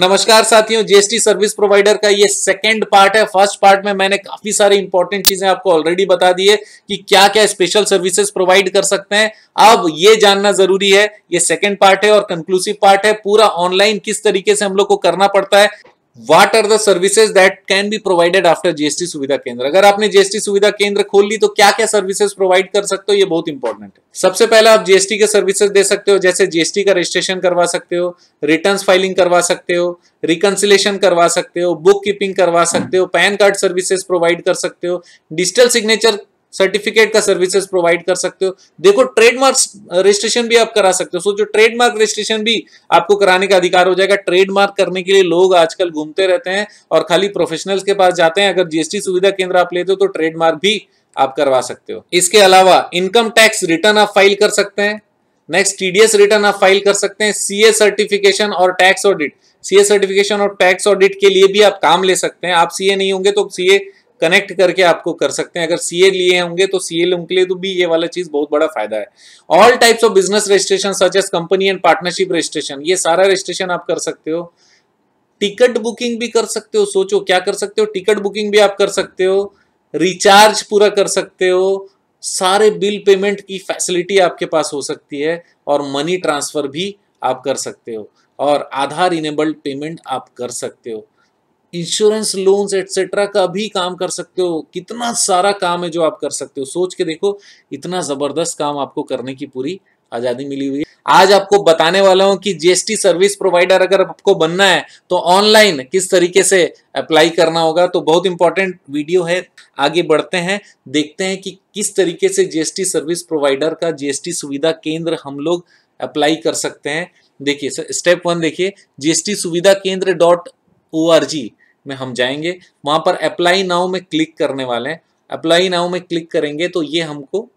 नमस्कार साथियों GST service provider का ये सेकंड पार्ट है फर्स्ट पार्ट में मैंने काफी सारे इंपॉर्टेंट चीजें आपको ऑलरेडी बता दी है कि क्या क्या स्पेशल सर्विसेज प्रोवाइड कर सकते हैं अब ये जानना जरूरी है ये सेकंड पार्ट है और कंक्लूसिव पार्ट है पूरा ऑनलाइन किस तरीके से हम लोग को करना पड़ता है what are the services that can be provided after GST सुविधा केंद्र अगर आपने जीएसटी सुविधा केंद्र खोल ली तो क्या क्या सर्विसेज प्रोवाइड कर सकते हो ये बहुत इंपॉर्टेंट है सबसे पहले आप जीएसटी के सर्विसेज दे सकते हो जैसे जीएसटी का रजिस्ट्रेशन करवा सकते हो रिटर्न फाइलिंग करवा सकते हो रिकन्सिलेशन करवा सकते हो बुक कीपिंग करवा सकते हो पैन कार्ड सर्विसेज प्रोवाइड कर सकते हो डिजिटल सिग्नेचर सर्टिफिकेट का सर्विसेज प्रोवाइड कर सकते हो देखो ट्रेडमार्क रजिस्ट्रेशन uh, भी आप करा सकते हो जो ट्रेडमार्क रजिस्ट्रेशन भी आपको कराने का अधिकार हो जाएगा ट्रेडमार्क करने के लिए लोग आजकल घूमते रहते हैं और खाली प्रोफेशनल्स के पास जाते हैं अगर जीएसटी सुविधा केंद्र आप लेते हो तो ट्रेडमार्क भी आप करवा सकते हो इसके अलावा इनकम टैक्स रिटर्न आप फाइल कर सकते हैं नेक्स्ट टीडीएस रिटर्न आप फाइल कर सकते हैं सीए सर्टिफिकेशन और टैक्स ऑडिट सीए सर्टिफिकेशन और टैक्स ऑडिट के लिए भी आप काम ले सकते हैं आप सीए नहीं होंगे तो सीए कनेक्ट करके आपको कर सकते हैं अगर सीए लिए होंगे तो सीए लोगों के लिए तो भी ये वाला चीज बहुत बड़ा फायदा है all types of business registration such as company and partnership registration ये सारा रजिस्ट्रेशन आप कर सकते हो टिकट बुकिंग भी कर सकते हो सोचो क्या कर सकते हो टिकट बुकिंग भी आप कर सकते हो रिचार्ज पूरा कर सकते हो सारे बिल पेमेंट की फैसिलिटी आपके पास हो सकती है और मनी ट्रांसफर भी आप कर सकते हो और आधार इनेबल्ड पेमेंट आप कर सकते हो इंश्योरेंस लोन्स एटसेट्रा का भी काम कर सकते हो कितना सारा काम है जो आप कर सकते हो सोच के देखो इतना जबरदस्त काम आपको करने की पूरी आजादी मिली हुई है आज आपको बताने वाला हूं कि जीएसटी सर्विस प्रोवाइडर अगर आपको बनना है तो ऑनलाइन किस तरीके से अप्लाई करना होगा तो बहुत इंपॉर्टेंट वीडियो है आगे बढ़ते हैं देखते हैं कि किस तरीके से जीएसटी सर्विस प्रोवाइडर का जीएसटी सुविधा केंद्र हम लोग अप्लाई कर सकते हैं देखिए स्टेप वन देखिए जीएसटी सुविधा केंद्र डॉट ओ आर जी में हम जाएंगे वहां पर अप्लाई नाउ में क्लिक करने वाले हैं अप्लाई नाउ में क्लिक करेंगे तो ये हमको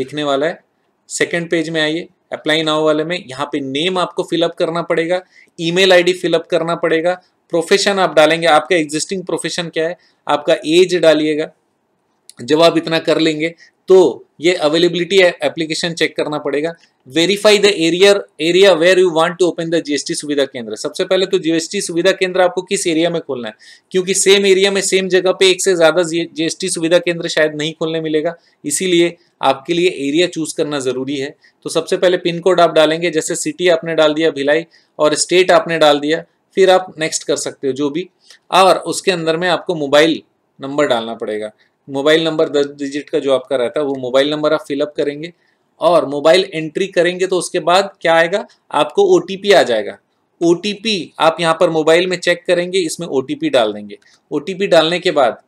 दिखने वाला है सेकेंड पेज में आइए अप्लाई नाउ वाले में यहाँ पे नेम आपको फिलअप करना पड़ेगा ईमेल आईडी फिलअप करना पड़ेगा प्रोफेशन आप डालेंगे आपका एग्जिस्टिंग प्रोफेशन क्या है आपका एज डालिएगा जब आप इतना कर लेंगे तो ये अवेलेबिलिटी एप्लीकेशन चेक करना पड़ेगा verify the area area where you want to open the GST सुविधा केंद्र सबसे पहले तो जीएसटी सुविधा केंद्र आपको किस एरिया में खोलना है क्योंकि सेम एरिया में सेम जगह पे एक से ज़्यादा जीएसटी सुविधा केंद्र शायद नहीं खोलने मिलेगा इसीलिए आपके लिए एरिया चूज करना ज़रूरी है तो सबसे पहले पिन कोड आप डालेंगे जैसे सिटी आपने डाल दिया भिलाई और स्टेट आपने डाल दिया फिर आप नेक्स्ट कर सकते हो जो भी और उसके अंदर में आपको मोबाइल नंबर डालना पड़ेगा मोबाइल नंबर दस डिजिट का जो आपका रहता है वो मोबाइल नंबर आप फिलअप करेंगे और मोबाइल एंट्री करेंगे तो उसके बाद क्या आएगा आपको ओ आ जाएगा ओ आप यहाँ पर मोबाइल में चेक करेंगे इसमें ओ डाल देंगे ओ डालने के बाद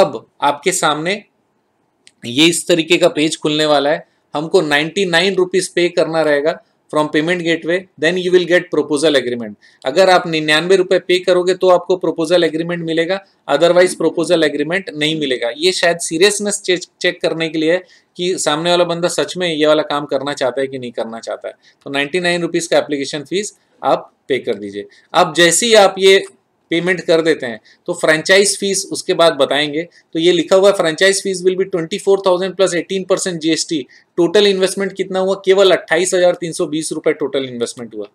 अब आपके सामने ये इस तरीके का पेज खुलने वाला है हमको नाइन्टी नाइन रुपीज़ पे करना रहेगा from payment gateway then you will get proposal agreement अगर आप निन्यानवे रुपए पे करोगे तो आपको प्रपोजल एग्रीमेंट मिलेगा अदरवाइज प्रोपोजल एग्रीमेंट नहीं मिलेगा ये शायद सीरियसनेस चेक करने के लिए है कि सामने वाला बंदा सच में ये वाला काम करना चाहता है कि नहीं करना चाहता है तो नाइन्टी नाइन रुपीज़ का एप्लीकेशन फीस आप पे कर दीजिए अब जैसे ही आप ये पेमेंट कर देते हैं तो फ्रेंचाइज फीस उसके बाद बताएंगे तो ये लिखा हुआ है franchise fees will be twenty four thousand plus eighteen percent GST total investment कितना हुआ केवल अट्ठाईस हजार तीन सौ बीस रुपए टोटल इन्वेस्टमेंट हुआ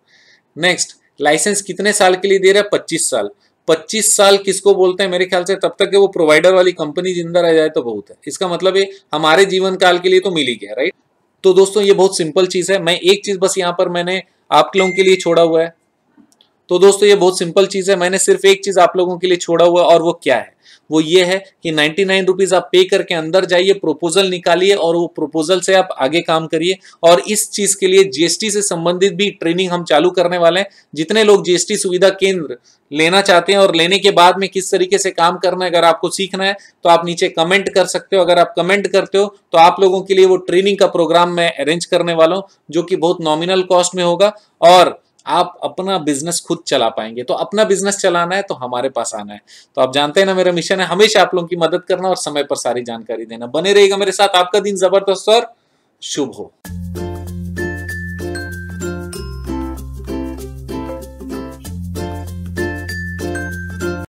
नेक्स्ट लाइसेंस कितने साल के लिए दे रहा है पच्चीस साल पच्चीस साल किसको बोलते हैं मेरे ख्याल से तब तक के वो प्रोवाइडर वाली कंपनी जिंदा रह जाए तो बहुत है इसका मतलब ये हमारे जीवन काल के लिए तो मिल ही गया राइट तो दोस्तों ये बहुत सिंपल चीज़ है मैं एक चीज़ बस यहाँ पर मैंने आप लोगों के लिए छोड़ा हुआ है तो दोस्तों ये बहुत सिंपल चीज़ है मैंने सिर्फ एक चीज़ आप लोगों के लिए छोड़ा हुआ और वो क्या है वो ये है कि नाइनटी नाइन रुपीज़ आप पे करके अंदर जाइए प्रोपोजल निकालिए और वो प्रोपोजल से आप आगे काम करिए और इस चीज़ के लिए जीएसटी से संबंधित भी ट्रेनिंग हम चालू करने वाले हैं जितने लोग जीएसटी सुविधा केंद्र लेना चाहते हैं और लेने के बाद में किस तरीके से काम करना है अगर आपको सीखना है तो आप नीचे कमेंट कर सकते हो अगर आप कमेंट करते हो तो आप लोगों के लिए वो ट्रेनिंग का प्रोग्राम मैं अरेंज करने वाला हूँ जो कि बहुत नॉमिनल कॉस्ट में होगा और आप अपना बिजनेस खुद चला पाएंगे तो अपना बिजनेस चलाना है तो हमारे पास आना है तो आप जानते हैं ना मेरा मिशन है हमेशा आप लोगों की मदद करना और समय पर सारी जानकारी देना बने रहेगा मेरे साथ आपका दिन जबरदस्त और शुभ हो